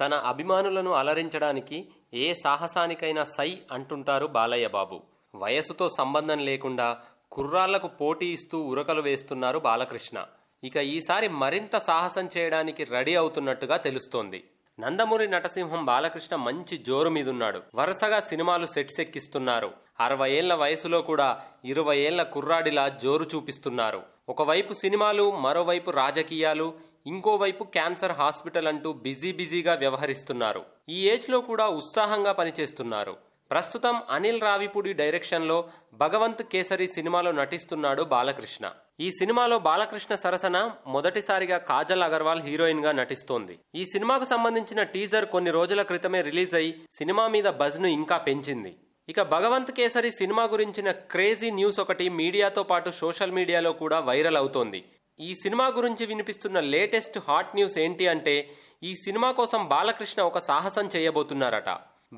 తన అభిమానులను అలరించడానికి ఏ సాహసానికైనా సై అంటుంటారు బాలయ్య బాబు వయసుతో సంబంధం లేకుండా కుర్రాళ్లకు పోటీ ఇస్తూ ఉరకలు వేస్తున్నారు బాలకృష్ణ ఇక ఈసారి మరింత సాహసం చేయడానికి రెడీ అవుతున్నట్టుగా తెలుస్తోంది నందమూరి నటసింహం బాలకృష్ణ మంచి జోరు మీదున్నాడు వరుసగా సినిమాలు సెట్స్ ఎక్కిస్తున్నారు అరవై ఏళ్ల వయసులో కూడా ఇరవై ఏళ్ల కుర్రాడిలా జోరు చూపిస్తున్నారు ఒకవైపు సినిమాలు మరోవైపు రాజకీయాలు ఇంకోవైపు క్యాన్సర్ హాస్పిటల్ అంటూ బిజీ బిజీగా వ్యవహరిస్తున్నారు ఈ ఏజ్లో కూడా ఉత్సాహంగా పనిచేస్తున్నారు ప్రస్తుతం అనిల్ రావిపూడి డైరెక్షన్లో భగవంత్ కేసరి సినిమాలో నటిస్తున్నాడు బాలకృష్ణ ఈ సినిమాలో బాలకృష్ణ సరసన మొదటిసారిగా కాజల్ అగర్వాల్ హీరోయిన్ గా నటిస్తోంది ఈ సినిమాకు సంబంధించిన టీజర్ కొన్ని రోజుల క్రితమే రిలీజ్ అయి సినిమా మీద బజ్ ను ఇంకా పెంచింది ఇక భగవంత్ కేసరి సినిమా గురించిన క్రేజీ న్యూస్ ఒకటి మీడియాతో పాటు సోషల్ మీడియాలో కూడా వైరల్ అవుతోంది ఈ సినిమా గురించి వినిపిస్తున్న లేటెస్ట్ హాట్ న్యూస్ ఏంటి అంటే ఈ సినిమా కోసం బాలకృష్ణ ఒక సాహసం చేయబోతున్నారట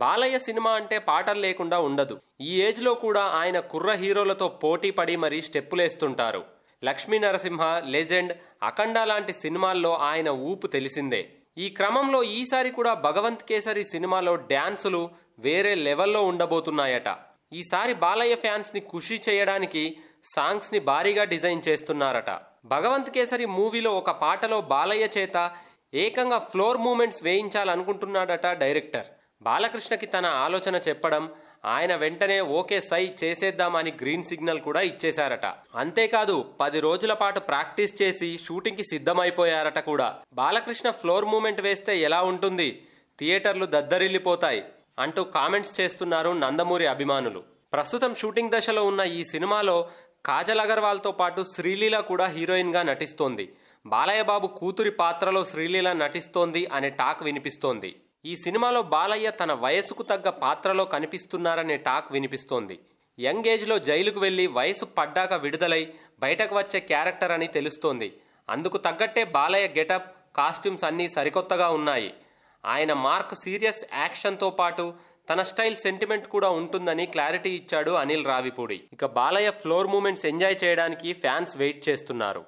బాలయ్య సినిమా అంటే పాటలు లేకుండా ఉండదు ఈ ఏజ్లో కూడా ఆయన కుర్ర హీరోలతో పోటీ పడి మరీ స్టెప్పులేస్తుంటారు లక్ష్మీ నరసింహ లెజెండ్ అఖండ లాంటి సినిమాల్లో ఆయన ఊపు తెలిసిందే ఈ క్రమంలో ఈసారి కూడా భగవంత్ కేసరి సినిమాలో డ్యాన్సులు వేరే లెవెల్లో ఉండబోతున్నాయట ఈసారి బాలయ్య ఫ్యాన్స్ని ఖుషి చేయడానికి సాంగ్స్ని భారీగా డిజైన్ చేస్తున్నారట భగవంత్ కేసరి మూవీలో ఒక పాటలో బాలయ్య చేత ఏకంగా ఫ్లోర్ మూమెంట్స్ వేయించాలనుకుంటున్నాడట డైరెక్టర్ బాలకృష్ణకి తన ఆలోచన చెప్పడం ఆయన వెంటనే ఓకే సై చేసేద్దామని గ్రీన్ సిగ్నల్ కూడా ఇచ్చేశారట అంతేకాదు పది రోజుల పాటు ప్రాక్టీస్ చేసి షూటింగ్కి సిద్ధమైపోయారట కూడా బాలకృష్ణ ఫ్లోర్ మూమెంట్ వేస్తే ఎలా ఉంటుంది థియేటర్లు దద్దరిల్లిపోతాయి అంటూ కామెంట్స్ చేస్తున్నారు నందమూరి అభిమానులు ప్రస్తుతం షూటింగ్ దశలో ఉన్న ఈ సినిమాలో కాజల్ అగర్వాల్తో పాటు శ్రీలీల కూడా హీరోయిన్గా నటిస్తోంది బాలయ్య బాబు కూతురి పాత్రలో శ్రీలీల నటిస్తోంది అనే టాక్ వినిపిస్తోంది ఈ సినిమాలో బాలయ్య తన వయసుకు తగ్గ పాత్రలో కనిపిస్తున్నారనే టాక్ వినిపిస్తోంది యంగ్ ఏజ్లో జైలుకు వెళ్ళి వయసు పడ్డాక విడుదలై బయటకు వచ్చే క్యారెక్టర్ అని తెలుస్తోంది అందుకు తగ్గట్టే బాలయ్య గెటప్ కాస్ట్యూమ్స్ అన్నీ సరికొత్తగా ఉన్నాయి ఆయన మార్క్ సీరియస్ యాక్షన్తో పాటు తన స్టైల్ సెంటిమెంట్ కూడా ఉంటుందని క్లారిటీ ఇచ్చాడు అనిల్ రావిపూడి ఇక బాలయ్య ఫ్లోర్ మూమెంట్స్ ఎంజాయ్ చేయడానికి ఫ్యాన్స్ వెయిట్ చేస్తున్నారు